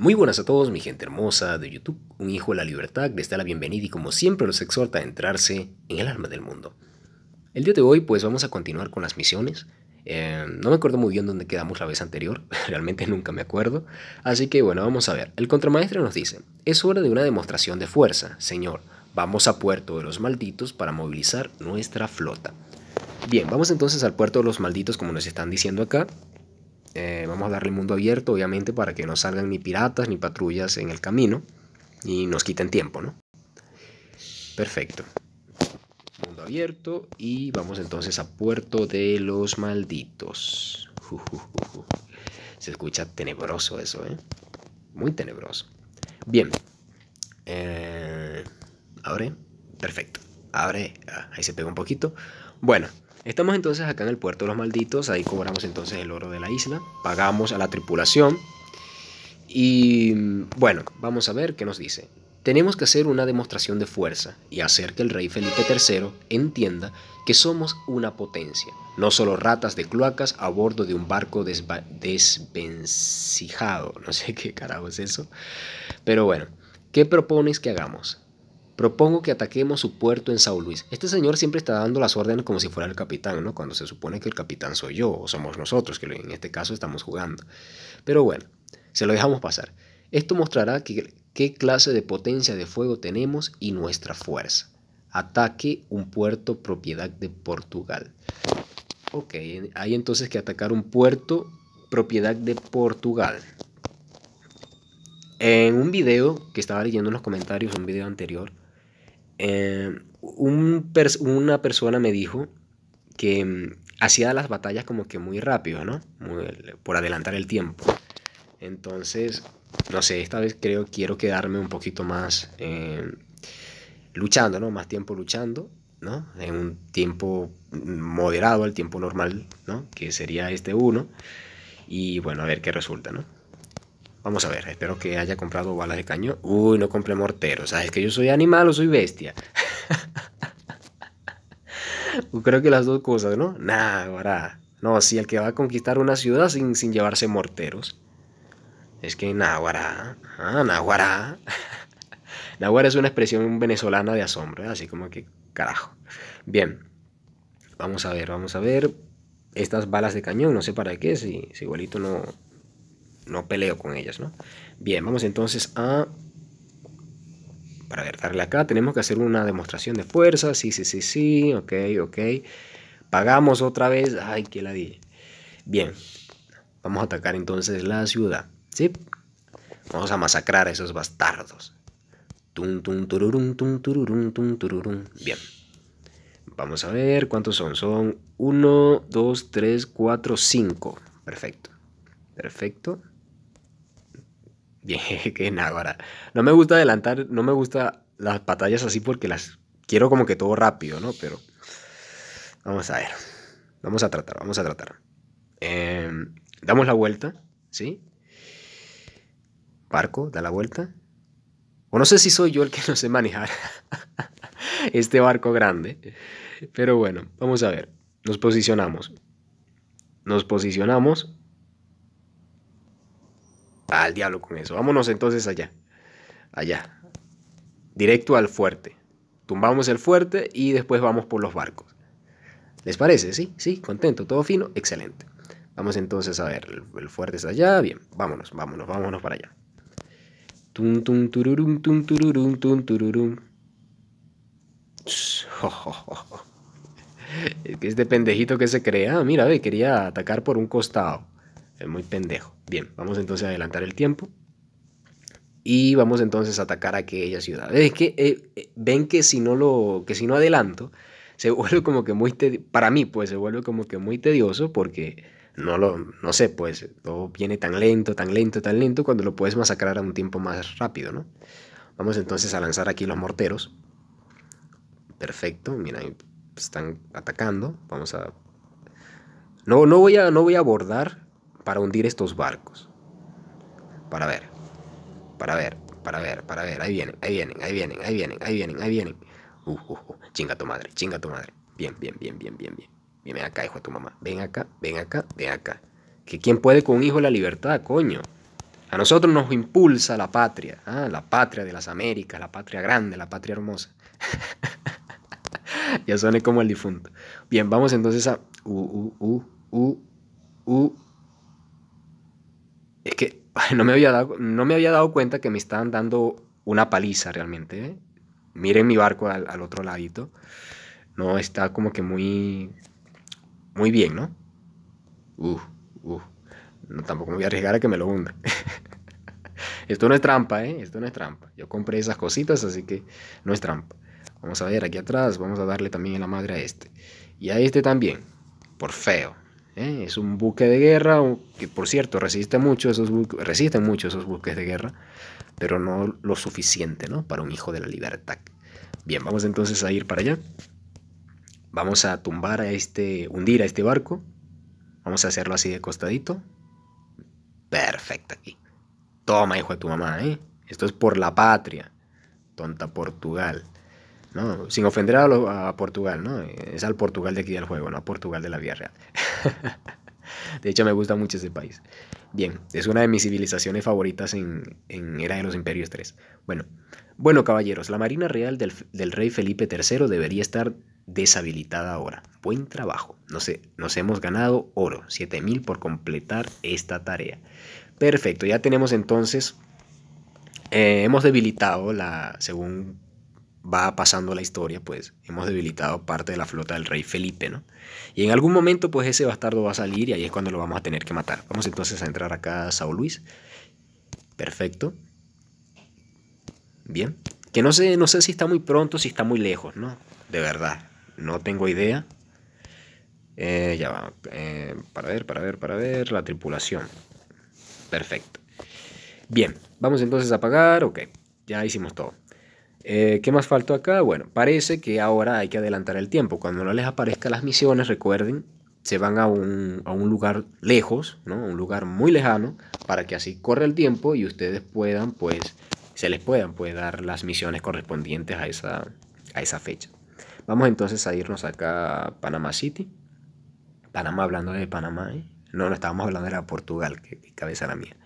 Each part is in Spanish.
Muy buenas a todos, mi gente hermosa de YouTube, un hijo de la libertad, les da la bienvenida y como siempre los exhorta a entrarse en el alma del mundo. El día de hoy pues vamos a continuar con las misiones. Eh, no me acuerdo muy bien dónde quedamos la vez anterior, realmente nunca me acuerdo. Así que bueno, vamos a ver. El contramaestre nos dice, es hora de una demostración de fuerza, señor. Vamos a Puerto de los Malditos para movilizar nuestra flota. Bien, vamos entonces al Puerto de los Malditos como nos están diciendo acá. Eh, vamos a darle el mundo abierto, obviamente, para que no salgan ni piratas ni patrullas en el camino y nos quiten tiempo, ¿no? Perfecto. Mundo abierto y vamos entonces a Puerto de los Malditos. Se escucha tenebroso eso, ¿eh? Muy tenebroso. Bien. Eh, abre. Perfecto. Abre. Ah, ahí se pega un poquito. Bueno. Estamos entonces acá en el puerto de los malditos, ahí cobramos entonces el oro de la isla, pagamos a la tripulación y bueno, vamos a ver qué nos dice. Tenemos que hacer una demostración de fuerza y hacer que el rey Felipe III entienda que somos una potencia, no solo ratas de cloacas a bordo de un barco desvencijado, no sé qué carajo es eso, pero bueno, ¿qué propones que hagamos? Propongo que ataquemos su puerto en Sao Luis. Este señor siempre está dando las órdenes como si fuera el capitán, ¿no? Cuando se supone que el capitán soy yo o somos nosotros, que en este caso estamos jugando. Pero bueno, se lo dejamos pasar. Esto mostrará qué clase de potencia de fuego tenemos y nuestra fuerza. Ataque un puerto propiedad de Portugal. Ok, hay entonces que atacar un puerto propiedad de Portugal. En un video que estaba leyendo en los comentarios, un video anterior, eh, una persona me dijo que mm, hacía las batallas como que muy rápido, ¿no? por adelantar el tiempo. Entonces, no sé, esta vez creo quiero quedarme un poquito más eh, luchando, ¿no? Más tiempo luchando, ¿no? En un tiempo moderado al tiempo normal, ¿no? Que sería este uno Y bueno, a ver qué resulta, ¿no? Vamos a ver, espero que haya comprado balas de cañón. Uy, no compré morteros. ¿Sabes que yo soy animal o soy bestia? Creo que las dos cosas, ¿no? Nah, No, si el que va a conquistar una ciudad sin, llevarse morteros. Es que Nahuara, ah, Nahuara. Nahuara es una expresión venezolana de asombro, ¿eh? así como que carajo. Bien, vamos a ver, vamos a ver. Estas balas de cañón, no sé para qué, si, si igualito no, no peleo con ellas, ¿no? Bien, vamos entonces a... Para ver, darle acá, tenemos que hacer una demostración de fuerza, sí, sí, sí, sí, ok, ok. Pagamos otra vez, ay, que la di. Bien, vamos a atacar entonces la ciudad, ¿sí? Vamos a masacrar a esos bastardos. Tum, tum, tururum, tum, tururum, tum, tururum. Bien. Vamos a ver cuántos son. Son 1, 2, 3, 4, 5. Perfecto. Perfecto. que ahora. No me gusta adelantar, no me gusta las batallas así porque las quiero como que todo rápido, ¿no? Pero vamos a ver. Vamos a tratar, vamos a tratar. Em, damos la vuelta, ¿sí? Barco, da la vuelta. O no sé si soy yo el que no sé manejar este barco grande. Pero bueno, vamos a ver. Nos posicionamos. Nos posicionamos al diablo con eso. Vámonos entonces allá. Allá. Directo al fuerte. Tumbamos el fuerte y después vamos por los barcos. ¿Les parece? Sí, sí, contento, todo fino, excelente. Vamos entonces a ver, el fuerte está allá, bien, vámonos, vámonos, vámonos para allá. Tum, tum, tururum, tum, tururum, tum, tururum. Es que este pendejito que se crea, mira, ve, quería atacar por un costado. Es muy pendejo. Bien, vamos entonces a adelantar el tiempo. Y vamos entonces a atacar aquella ciudad. Es que eh, eh, ven que si no lo que si no adelanto, se vuelve como que muy tedioso. Para mí, pues se vuelve como que muy tedioso porque no lo no sé, pues todo viene tan lento, tan lento, tan lento cuando lo puedes masacrar a un tiempo más rápido, ¿no? Vamos entonces a lanzar aquí los morteros. Perfecto, mira, están atacando. Vamos a no no voy a no voy a abordar para hundir estos barcos. Para ver, para ver, para ver, para ver. Ahí vienen, ahí vienen, ahí vienen, ahí vienen, ahí vienen, ahí vienen. Uh, uh, uh. Chinga tu madre, chinga tu madre. Bien, bien, bien, bien, bien, bien. ven acá, hijo de tu mamá. Ven acá, ven acá, ven acá. Que quién puede con un hijo la libertad, coño. A nosotros nos impulsa la patria, ¿ah? la patria de las Américas, la patria grande, la patria hermosa. ya suene como el difunto. Bien, vamos entonces a... Uh, uh, uh, uh, es que no me había dado, no me había dado cuenta que me estaban dando una paliza realmente. ¿eh? Miren mi barco al, otro ladito. No está como que muy, muy bien, ¿no? No, tampoco me voy a arriesgar a que me lo hunda. Esto no es trampa, ¿eh? Esto no es trampa. Yo compré esas cositas, así que no es trampa. Vamos a ver, aquí atrás vamos a darle también la madre a este. Y a este también, por feo. ¿eh? Es un buque de guerra, que por cierto resiste mucho esos resisten mucho esos buques de guerra, pero no lo suficiente ¿no? para un hijo de la libertad. Bien, vamos entonces a ir para allá. Vamos a tumbar a este, hundir a este barco. Vamos a hacerlo así de costadito. Perfecto aquí. Toma, hijo de tu mamá, ¿eh? Esto es por la patria, tonta Portugal. Sin ofender a, Portugal, ¿no? Es al Portugal de aquí del juego, no a Portugal de la Vía real. de hecho, me gusta mucho ese país. Bien, es una de mis civilizaciones favoritas en, Era de los Imperios 3. Bueno, bueno, caballeros, la Marina Real del, rey Felipe III debería estar deshabilitada ahora. Buen trabajo. No sé, nos hemos ganado oro, 7000 por completar esta tarea. Perfecto, ya tenemos entonces eh, hemos debilitado la, según va pasando la historia, pues hemos debilitado parte de la flota del rey Felipe, ¿no? Y en algún momento, pues ese bastardo va a salir y ahí es cuando lo vamos a tener que matar. Vamos entonces a entrar acá a Sao Luis. Perfecto. Bien. Que no sé, no sé si está muy pronto, si está muy lejos, ¿no? De verdad, no tengo idea. Eh, ya va. Eh, para ver, para ver, para ver. La tripulación. Perfecto. Bien, vamos entonces a pagar. Ok, ya hicimos todo. Eh, ¿Qué más faltó acá? Bueno, parece que ahora hay que adelantar el tiempo. Cuando no les aparezcan las misiones, recuerden, se van a un, lugar lejos, ¿no? Un lugar muy lejano, para que así corra el tiempo y ustedes puedan, pues, se les puedan pues, dar las misiones correspondientes a esa, a esa fecha. Vamos entonces a irnos acá a Panamá City. Panamá, hablando de Panamá, ¿eh? No, no estábamos hablando de Portugal, que, cabeza la mía.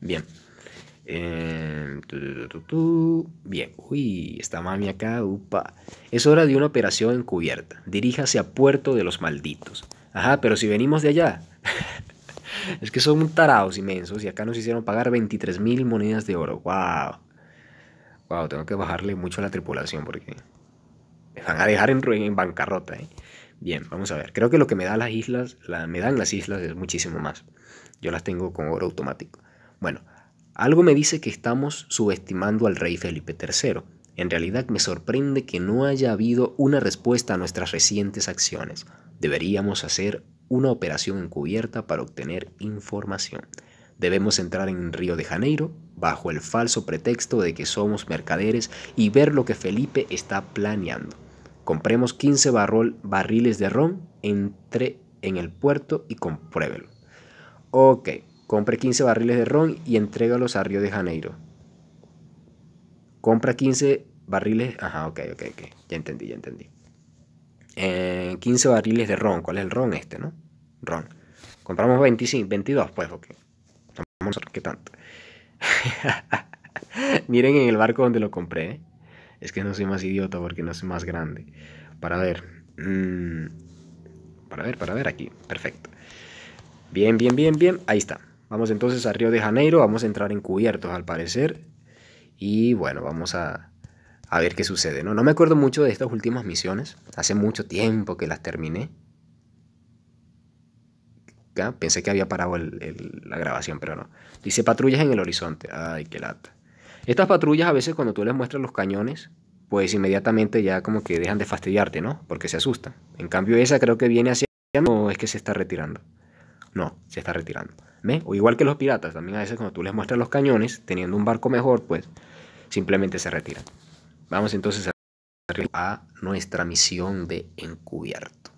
Bien. Em, Bien, uy, esta mami acá, upa. Es hora de una operación encubierta. Diríjase a Puerto de los Malditos. Ajá, pero si venimos de allá. es que son tarados inmensos y acá nos hicieron pagar 23 mil monedas de oro. ¡Wow! ¡Wow! Tengo que bajarle mucho a la tripulación porque me van a dejar en, bancarrota. ¿eh? Bien, vamos a ver. Creo que lo que me da las islas, me dan las islas es muchísimo más. Yo las tengo con oro automático. Bueno, algo me dice que estamos subestimando al rey Felipe III. En realidad me sorprende que no haya habido una respuesta a nuestras recientes acciones. Deberíamos hacer una operación encubierta para obtener información. Debemos entrar en Río de Janeiro bajo el falso pretexto de que somos mercaderes y ver lo que Felipe está planeando. Compremos 15 barriles de ron entre en el puerto y compruébelo. Ok, Compre 15 barriles de ron y entrégalos a Río de Janeiro. Compra 15 barriles. Ajá, ok, ok, ok. Ya entendí, ya entendí. 15 eh, barriles de ron. ¿Cuál es el ron este, no? Ron. Compramos 25, 22, pues, ok. Vamos qué tanto. Miren en el barco donde lo compré. ¿eh? Es que no soy más idiota porque no soy más grande. Para ver. Mm, para ver, para ver aquí. Perfecto. Bien, bien, bien, bien. Ahí está. Vamos entonces a Río de Janeiro, vamos a entrar encubiertos al parecer. Y bueno, vamos a, ver qué sucede. ¿no? no me acuerdo mucho de estas últimas misiones. Hace mucho tiempo que las terminé. ¿Ya? Pensé que había parado la grabación, pero no. Dice patrullas en el horizonte. Ay, qué lata. Estas patrullas a veces cuando tú les muestras los cañones, pues inmediatamente ya como que dejan de fastidiarte, ¿no? Porque se asustan. En cambio esa creo que viene hacia... o es que se está retirando. No, se está retirando. ¿Ve? O igual que los piratas, también a veces cuando tú les muestras los cañones, teniendo un barco mejor, pues simplemente se retiran. Vamos entonces a, nuestra misión de encubierto.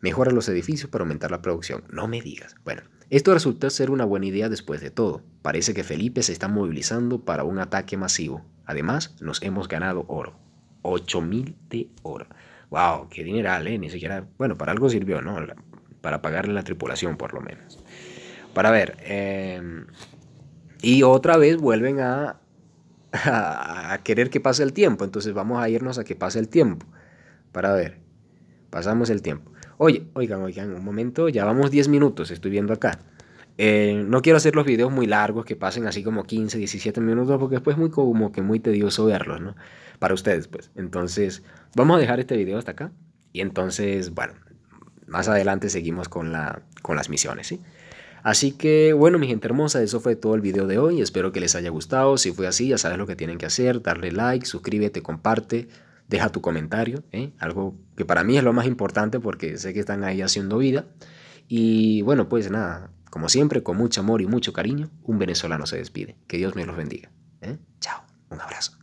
Mejora los edificios para aumentar la producción. No me digas. Bueno, esto resulta ser una buena idea después de todo. Parece que Felipe se está movilizando para un ataque masivo. Además, nos hemos ganado oro. 8000 de oro. ¡Wow! ¡Qué dineral, eh! Ni siquiera. Bueno, para algo sirvió, ¿no? para pagarle la tripulación por lo menos. Para ver, em, y otra vez vuelven a, a, querer que pase el tiempo, entonces vamos a irnos a que pase el tiempo. Para ver, pasamos el tiempo. Oye, oigan, oigan, un momento, ya vamos 10 minutos, estoy viendo acá. Eh, no quiero hacer los videos muy largos que pasen así como 15, 17 minutos porque después es muy como que muy tedioso verlos, ¿no? Para ustedes, pues. Entonces, vamos a dejar este video hasta acá. Y entonces, bueno, más adelante seguimos con, la, con las misiones, ¿sí? Así que bueno, mi gente hermosa, eso fue todo el video de hoy. Espero que les haya gustado. Si fue así, ya sabes lo que tienen que hacer. Darle like, suscríbete, comparte, deja tu comentario. ¿eh? Algo que para mí es lo más importante porque sé que están ahí haciendo vida. Y bueno, pues nada, como siempre, con mucho amor y mucho cariño, un venezolano se despide. Que Dios me los bendiga. ¿eh? Chao, un abrazo.